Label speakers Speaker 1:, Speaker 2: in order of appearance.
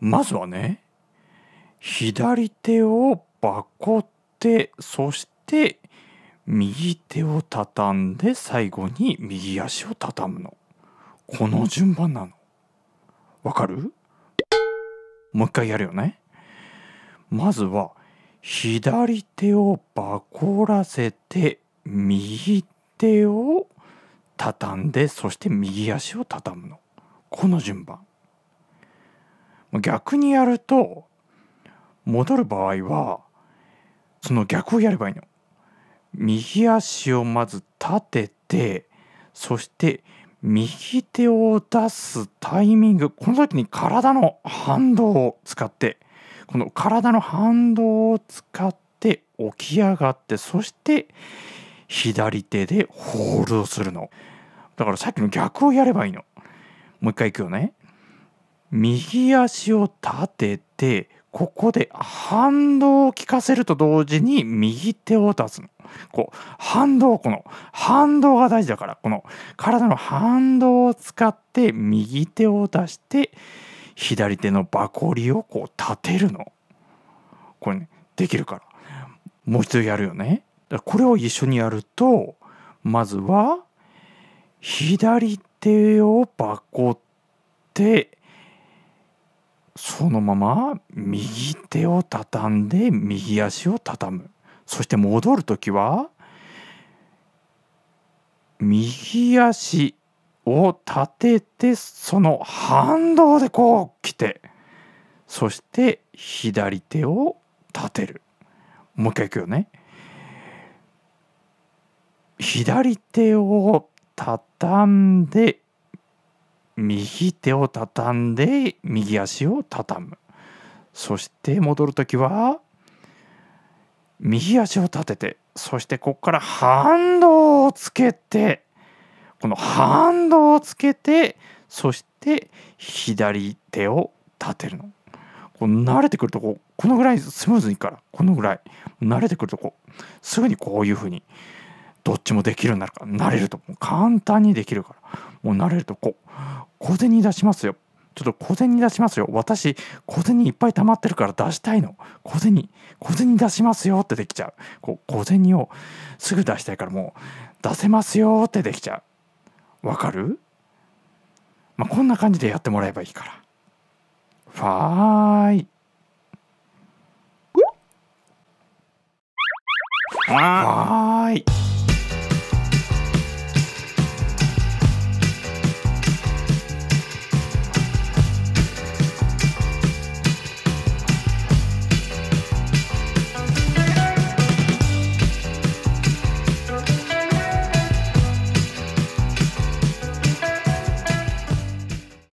Speaker 1: まずはね左手をバコってそして右手を畳んで最後に右足を畳むのこの順番なのわかるもう一回やるよねまずは左手をバコらせて右手を畳んでそして右足を畳むのこの順番逆にやると戻る場合はその逆をやればいいの。右足をまず立ててそして右手を出すタイミングこの時に体の反動を使ってこの体の反動を使って起き上がってそして左手でホールドするのだからさっきの逆をやればいいのもう一回いくよね右足を立ててここで反動を効かせると同時に右手を出すの。こう反動この反動が大事だからこの体の反動を使って右手を出して左手のバコリをこう立てるの。これねできるからもう一度やるよね。これを一緒にやるとまずは左手をバコってそのまま右手を畳んで右足を畳むそして戻る時は右足を立ててその反動でこう来てそして左手を立てるもう一回いくよね左手を畳んで右手を畳んで右足を畳むそして戻る時は右足を立ててそしてここから反動をつけてこの反動をつけてそして左手を立てるの。こう慣れてくるとここのぐらいスムーズにいくからこのぐらい慣れてくるとこすぐにこういうふうにどっちもできるようになるから慣れると簡単にできるからもう慣れるとこう小銭出しますよ。ちょっと小銭出しますよ。私、小銭いっぱい溜まってるから出したいの。小銭、小銭出しますよってできちゃう。こう小銭をすぐ出したいからもう出せますよってできちゃう。わかるまあ、こんな感じでやってもらえばいいから。ファーイ。ファーイ。